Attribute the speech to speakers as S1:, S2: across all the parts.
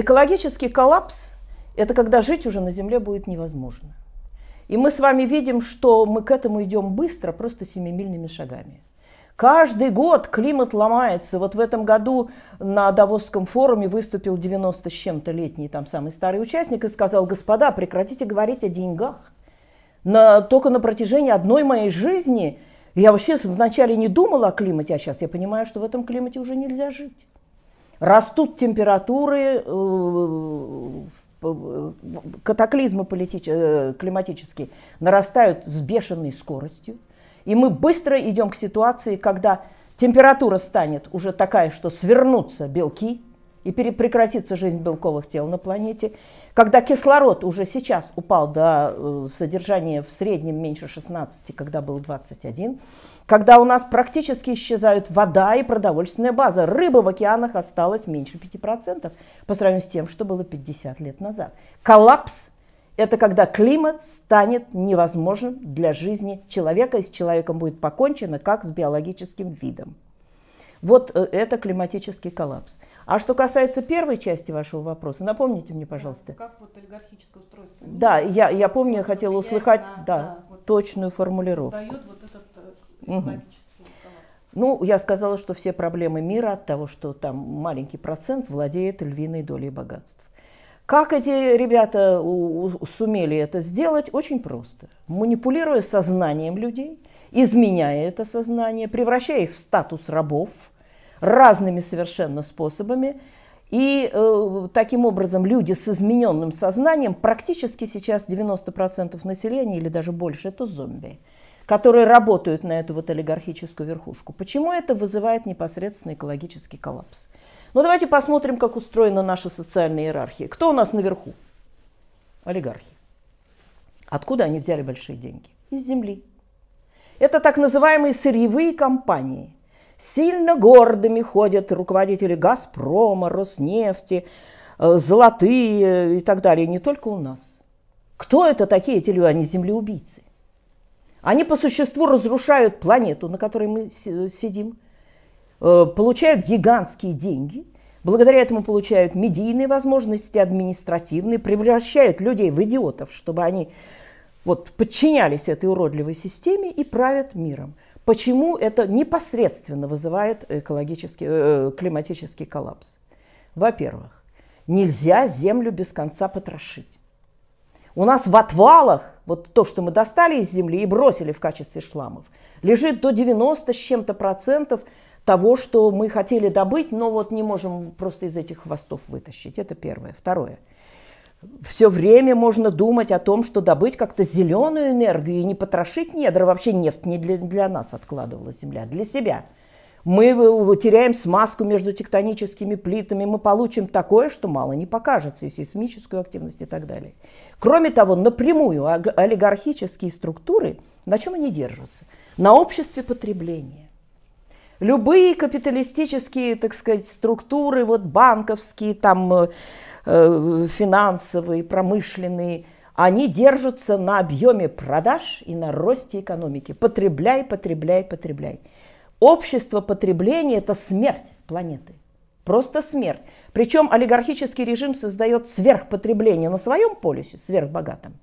S1: Экологический коллапс – это когда жить уже на Земле будет невозможно. И мы с вами видим, что мы к этому идем быстро, просто семимильными шагами. Каждый год климат ломается. Вот в этом году на Давосском форуме выступил 90 с чем-то летний там самый старый участник и сказал, господа, прекратите говорить о деньгах. На, только на протяжении одной моей жизни я вообще вначале не думала о климате, а сейчас я понимаю, что в этом климате уже нельзя жить. Растут температуры, э, катаклизмы политич... Э, климатические нарастают с бешеной скоростью. И мы быстро идем к ситуации, когда температура станет уже такая, что свернутся белки и прекратится жизнь белковых тел на планете. Когда кислород уже сейчас упал до э, содержания в среднем меньше 16, когда был 21, когда у нас практически исчезают вода и продовольственная база. Рыбы в океанах осталось меньше 5% по сравнению с тем, что было 50 лет назад. Коллапс – это когда климат станет невозможным для жизни человека, и с человеком будет покончено, как с биологическим видом. Вот э, это климатический коллапс. А что касается первой части вашего вопроса, напомните мне, пожалуйста. Как вот олигархическое устройство? Да, я, я помню, я хотела услыхать на, да, на, вот, точную формулировку. Создает вот угу. Ну, я сказала, что все проблемы мира от того, что там маленький процент владеет львиной долей богатств. Как эти ребята сумели это сделать? Очень просто. Манипулируя сознанием людей, изменяя это сознание, превращая их в статус рабов разными совершенно способами. И э, таким образом люди с измененным сознанием, практически сейчас 90% населения или даже больше, это зомби которые работают на эту вот олигархическую верхушку. Почему это вызывает непосредственно экологический коллапс? Ну давайте посмотрим, как устроена наша социальная иерархия. Кто у нас наверху? Олигархи. Откуда они взяли большие деньги? Из земли. Это так называемые сырьевые компании. Сильно гордыми ходят руководители «Газпрома», «Роснефти», э, «Золотые» и так далее. Не только у нас. Кто это такие эти люди? Они землеубийцы. Они по существу разрушают планету, на которой мы э, сидим, э, получают гигантские деньги, благодаря этому получают медийные возможности, административные, превращают людей в идиотов, чтобы они вот, подчинялись этой уродливой системе и правят миром. Почему это непосредственно вызывает экологический, э, климатический коллапс? Во-первых, нельзя Землю без конца потрошить. У нас в отвалах, вот то, что мы достали из земли и бросили в качестве шламов, лежит до 90 с чем-то процентов того, что мы хотели добыть, но вот не можем просто из этих хвостов вытащить. Это первое. Второе. Все время можно думать о том, что добыть как-то зеленую энергию и не потрошить недра. Вообще нефть не для, для нас откладывала земля, а для себя – мы теряем смазку между тектоническими плитами, мы получим такое, что мало не покажется, и сейсмическую активность и так далее. Кроме того, напрямую олигархические структуры, на чем они держатся? На обществе потребления. Любые капиталистические, так сказать, структуры, вот банковские, там, э, э финансовые, промышленные, они держатся на объеме продаж и на росте экономики. Потребляй, потребляй, потребляй. Общество потребления – это смерть планеты. Просто смерть. Причем олигархический режим создает сверхпотребление на своем полюсе, сверхбогатом,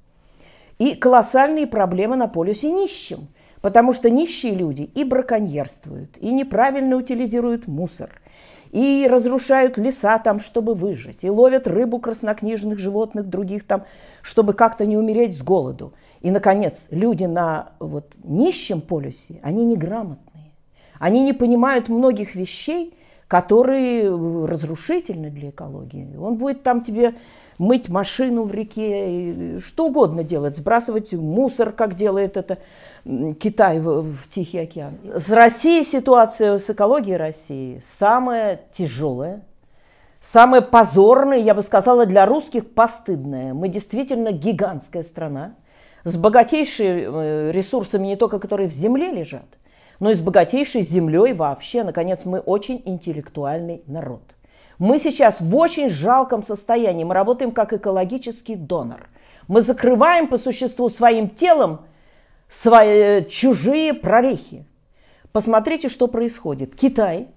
S1: и колоссальные проблемы на полюсе нищим. Потому что нищие люди и браконьерствуют, и неправильно утилизируют мусор, и разрушают леса там, чтобы выжить, и ловят рыбу краснокнижных животных, других там, чтобы как-то не умереть с голоду. И, наконец, люди на вот, нищем полюсе, они неграмотны. Они не понимают многих вещей, которые разрушительны для экологии. Он будет там тебе мыть машину в реке, что угодно делать, сбрасывать мусор, как делает это Китай в, в Тихий океан. С Россией ситуация с экологией России самая тяжелая, самая позорная, я бы сказала, для русских постыдная. Мы действительно гигантская страна с богатейшими э, ресурсами, не только которые в земле лежат – но и с богатейшей землей вообще. Наконец, мы очень интеллектуальный народ. Мы сейчас в очень жалком состоянии. Мы работаем как экологический донор. Мы закрываем по существу своим телом свои, э, чужие прорехи. Посмотрите, что происходит. Китай,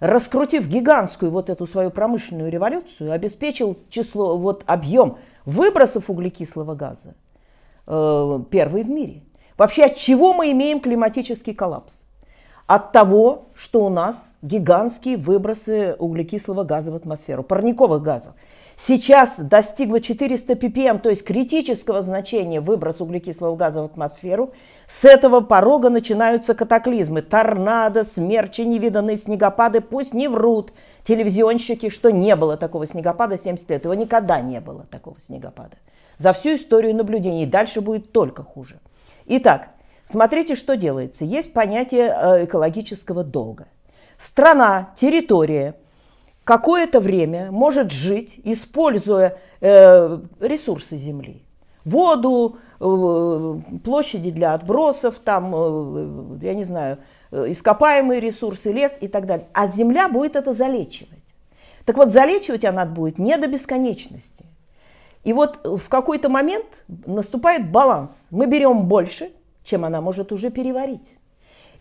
S1: раскрутив гигантскую вот эту свою промышленную революцию, обеспечил число, вот объем выбросов углекислого газа э, первый в мире. Вообще, от чего мы имеем климатический коллапс? от того, что у нас гигантские выбросы углекислого газа в атмосферу, парниковых газов. Сейчас достигло 400 ppm, то есть критического значения выброс углекислого газа в атмосферу. С этого порога начинаются катаклизмы. Торнадо, смерчи, невиданные снегопады. Пусть не врут телевизионщики, что не было такого снегопада 70 лет. Его никогда не было такого снегопада. За всю историю наблюдений. Дальше будет только хуже. Итак, Смотрите, что делается. Есть понятие э, экологического долга. Страна, территория какое-то время может жить, используя э, ресурсы земли. Воду, э, площади для отбросов, там, я не знаю, ископаемые ресурсы, лес и так далее. А земля будет это залечивать. Так вот, залечивать она будет не до бесконечности. И вот в какой-то момент наступает баланс. Мы берем больше, чем она может уже переварить.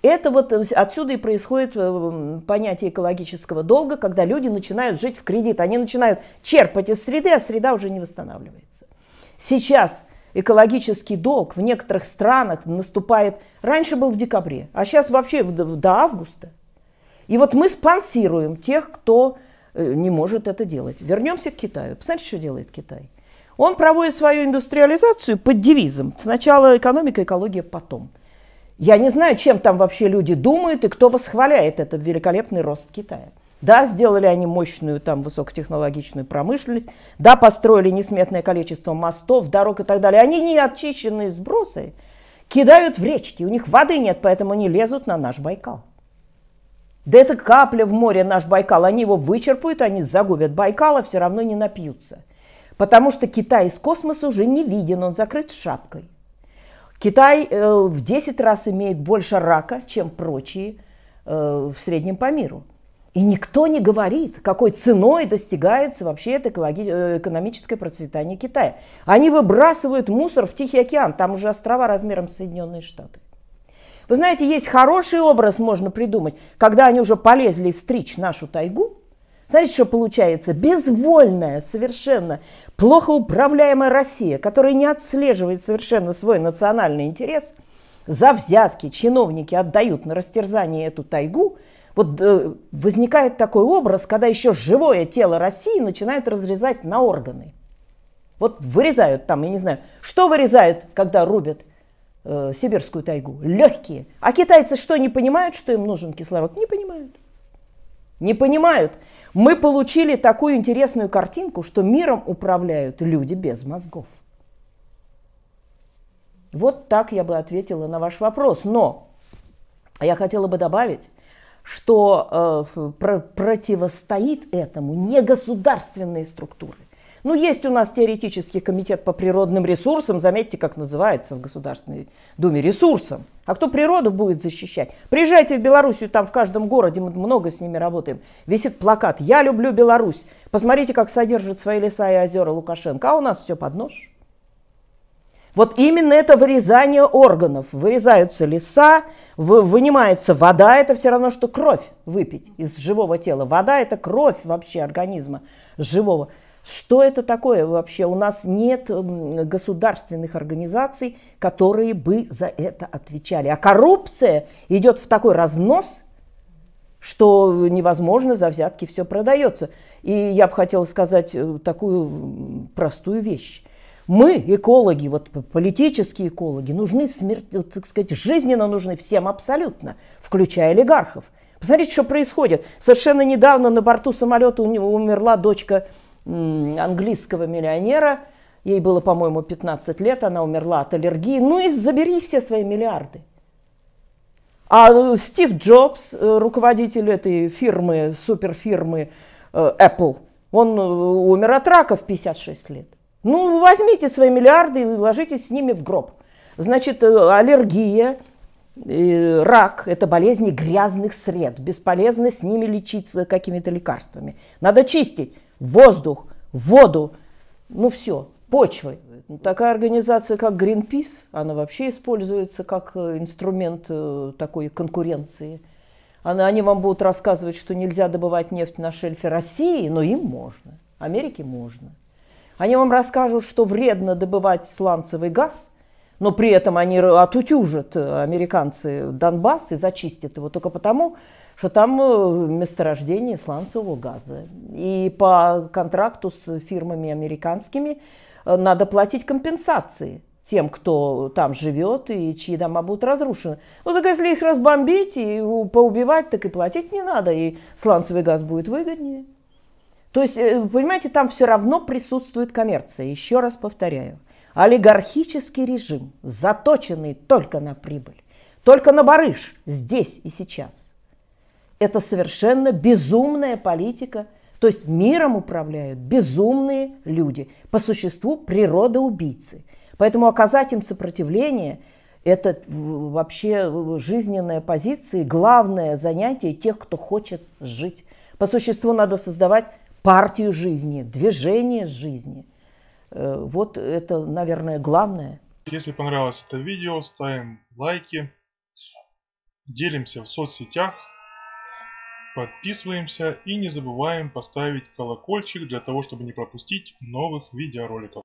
S1: Это вот э, отсюда и происходит э, понятие экологического долга, когда люди начинают жить в кредит. Они начинают черпать из среды, а среда уже не восстанавливается. Сейчас экологический долг в некоторых странах наступает, раньше был в декабре, а сейчас вообще до августа. И вот мы спонсируем тех, кто э, не может это делать. Вернемся к Китаю. Посмотрите, что делает Китай. Он проводит свою индустриализацию под девизом «Сначала экономика, экология, потом». Я не знаю, чем там вообще люди думают и кто восхваляет этот великолепный рост Китая. Да, сделали они мощную там высокотехнологичную промышленность, да, построили несметное количество мостов, дорог и так далее. Они не очищенные сбросы кидают в речки, у них воды нет, поэтому они лезут на наш Байкал. Да это капля в море наш Байкал, они его вычерпают, они загубят Байкала, все равно не напьются потому что Китай из космоса уже не виден, он закрыт шапкой. Китай э, в 10 раз имеет больше рака, чем прочие э, в среднем по миру. И никто не говорит, какой ценой достигается вообще это экологи- э, экономическое процветание Китая. Они выбрасывают мусор в Тихий океан, там уже острова размером с Соединенные Штаты. Вы знаете, есть хороший образ, можно придумать, когда они уже полезли стричь нашу тайгу, знаете, что получается. Безвольная, совершенно плохо управляемая Россия, которая не отслеживает совершенно свой национальный интерес, за взятки чиновники отдают на растерзание эту тайгу, вот э, возникает такой образ, когда еще живое тело России начинают разрезать на органы. Вот вырезают там, я не знаю, что вырезают, когда рубят э, сибирскую тайгу? Легкие. А китайцы что, не понимают, что им нужен кислород? Не понимают. Не понимают мы получили такую интересную картинку, что миром управляют люди без мозгов. Вот так я бы ответила на ваш вопрос. Но я хотела бы добавить, что э, про противостоит этому не государственные структуры, ну, есть у нас теоретический комитет по природным ресурсам, заметьте, как называется в Государственной Думе, ресурсам. А кто природу будет защищать? Приезжайте в Белоруссию, там в каждом городе, мы много с ними работаем. Висит плакат «Я люблю Беларусь». Посмотрите, как содержит свои леса и озера Лукашенко, а у нас все под нож. Вот именно это вырезание органов. Вырезаются леса, вынимается вода, это все равно, что кровь выпить из живого тела. Вода – это кровь вообще организма живого. Что это такое вообще? У нас нет государственных организаций, которые бы за это отвечали. А коррупция идет в такой разнос, что невозможно, за взятки все продается. И я бы хотела сказать э, такую простую вещь. Мы, экологи, вот политические экологи, нужны, смерть, так сказать, жизненно нужны всем абсолютно, включая олигархов. Посмотрите, что происходит. Совершенно недавно на борту самолета умерла дочка английского миллионера. Ей было, по-моему, 15 лет, она умерла от аллергии. Ну и забери все свои миллиарды. А э, Стив Джобс, э, руководитель этой фирмы, суперфирмы э, Apple, он умер от рака в 56 лет. Ну, возьмите свои миллиарды и ложитесь с ними в гроб. Значит, аллергия, рак – это болезни грязных сред. Бесполезно с ними лечиться какими-то лекарствами. Надо чистить воздух, воду, ну все, почвы. Ну, такая организация, как Greenpeace, она вообще используется как э, инструмент э, такой конкуренции. они вам будут рассказывать, что нельзя добывать нефть на шельфе России, но им можно, Америке можно. Они вам расскажут, что вредно добывать сланцевый газ – но при этом они отутюжат э, американцы Донбасс и зачистят его только потому, что там э, месторождение сланцевого газа. И по контракту с фирмами американскими э, надо платить компенсации тем, кто там живет и чьи дома будут разрушены. Ну так если их разбомбить и поубивать, так и платить не надо, и сланцевый газ будет выгоднее. То есть, понимаете, там все равно присутствует коммерция, еще раз повторяю олигархический режим, заточенный только на прибыль, только на барыш, здесь и сейчас. Это совершенно безумная политика, то есть миром управляют безумные люди, по существу природа убийцы. Поэтому оказать им сопротивление – это э, вообще э, жизненная позиция, главное занятие тех, кто хочет жить. По существу надо создавать партию жизни, движение жизни – Э, вот это, наверное, главное. Если понравилось это видео, ставим лайки, делимся в соцсетях, подписываемся и не забываем поставить колокольчик для того, чтобы не пропустить новых видеороликов.